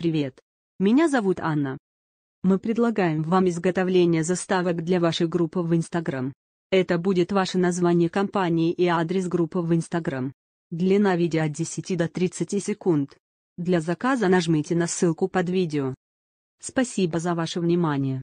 Привет. Меня зовут Анна. Мы предлагаем вам изготовление заставок для вашей группы в Instagram. Это будет ваше название компании и адрес группы в Instagram. Длина видео от 10 до 30 секунд. Для заказа нажмите на ссылку под видео. Спасибо за ваше внимание.